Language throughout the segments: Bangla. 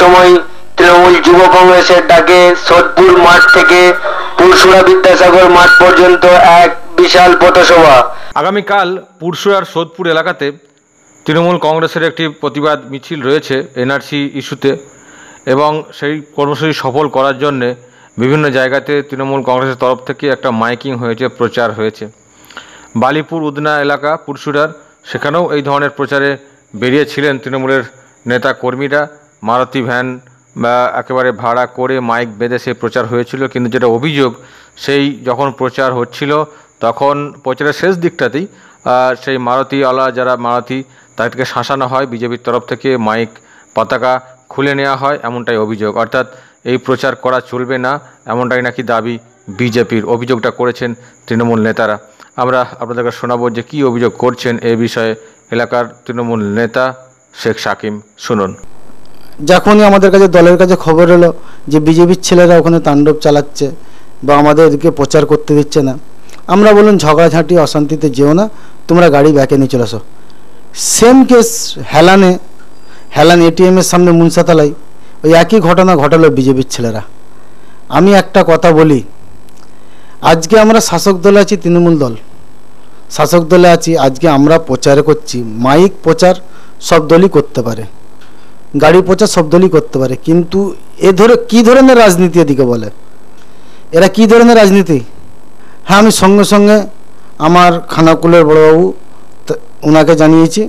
সময় তৃণমূল যুব কংগ্রেসের ডাকে সোদপুর মাঠ থেকে পুরসুরা বিদ্যাসাগর মাঠ পর্যন্ত এক বিশাল পথসভা আগামীকাল পুরসুরার সোদপুর এলাকাতে তৃণমূল কংগ্রেসের একটি প্রতিবাদ মিছিল রয়েছে এনআরসি ইস্যুতে এবং সেই কর্মসূচি সফল করার জন্যে বিভিন্ন জায়গাতে তৃণমূল কংগ্রেসের তরফ থেকে একটা মাইকিং হয়েছে প্রচার হয়েছে বালিপুর উদনা এলাকা পুরসুরার সেখানেও এই ধরনের প্রচারে বেরিয়েছিলেন তৃণমূলের নেতা কর্মীরা মারুতি ভ্যান বা একেবারে ভাড়া করে মাইক বেঁধে সে প্রচার হয়েছিল কিন্তু যেটা অভিযোগ সেই যখন প্রচার হচ্ছিল তখন প্রচারের শেষ দিকটাতেই সেই মারুতিওয়ালা যারা মারুতি তাদেরকে শাসানো হয় বিজেপির তরফ থেকে মাইক পতাকা খুলে নেওয়া হয় এমনটাই অভিযোগ অর্থাৎ এই প্রচার করা চলবে না এমনটাই নাকি দাবি বিজেপির অভিযোগটা করেছেন তৃণমূল নেতারা আমরা আপনাদেরকে শোনাবো যে কি অভিযোগ করছেন এ বিষয়ে এলাকার তৃণমূল নেতা শেখ সাকিম শুনুন যখনই আমাদের কাছে দলের কাছে খবর এলো যে বিজেপির ছেলেরা ওখানে তাণ্ডব চালাচ্ছে বা আমাদেরকে প্রচার করতে দিচ্ছে না আমরা বলুন ঝগড়াঝাঁটি অশান্তিতে যেও না তোমরা গাড়ি ব্যাকে নিয়ে চলে আসো সেম কেস হেলানে হেলান এটিএমের সামনে মুনসাতালাই ওই একই ঘটনা ঘটালো বিজেপির ছেলেরা আমি একটা কথা বলি আজকে আমরা শাসক দলে আছি তৃণমূল দল শাসক দলে আছি আজকে আমরা প্রচার করছি মাইক প্রচার সব দলই করতে পারে গাড়ি পচা শব্দলি করতে পারে কিন্তু এ ধরে কি ধরনের রাজনীতি এদিকে বলে এরা কি ধরনের রাজনীতি হ্যাঁ আমি সঙ্গে সঙ্গে আমার খানাকুলের বড়বাবু ওনাকে জানিয়েছি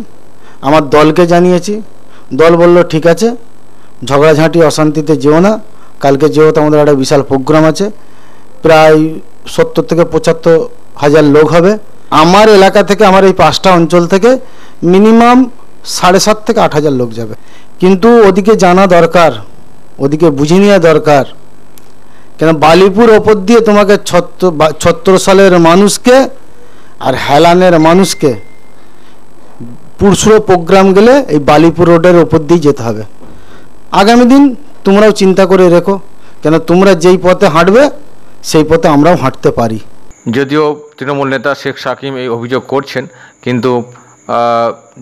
আমার দলকে জানিয়েছি দল বলল ঠিক আছে ঝগড়াঝাঁটি অশান্তিতে যেও না কালকে যেহেতু আমাদের একটা বিশাল প্রোগ্রাম আছে প্রায় সত্তর থেকে পঁচাত্তর হাজার লোক হবে আমার এলাকা থেকে আমার এই পাঁচটা অঞ্চল থেকে মিনিমাম সাড়ে সাত থেকে আট হাজার লোক যাবে কিন্তু ওদিকে জানা দরকার ওদিকে বুঝে নেওয়া দরকার কেন বালিপুর ওপর দিয়ে তোমাকে ছত্র সালের মানুষকে আর হেলানের মানুষকে পুরসুর প্রোগ্রাম গেলে এই বালিপুর রোডের ওপর দিয়ে যেতে হবে আগামী দিন তোমরাও চিন্তা করে রেখো কেন তোমরা যেই পথে হাঁটবে সেই পথে আমরাও হাঁটতে পারি যদিও তৃণমূল নেতা শেখ সাকিম এই অভিযোগ করছেন কিন্তু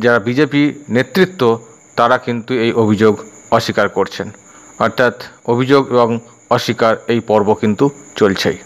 যারা বিজেপি নেতৃত্ব তারা কিন্তু এই অভিযোগ অস্বীকার করছেন অর্থাৎ অভিযোগ এবং অস্বীকার এই পর্ব কিন্তু চলছেই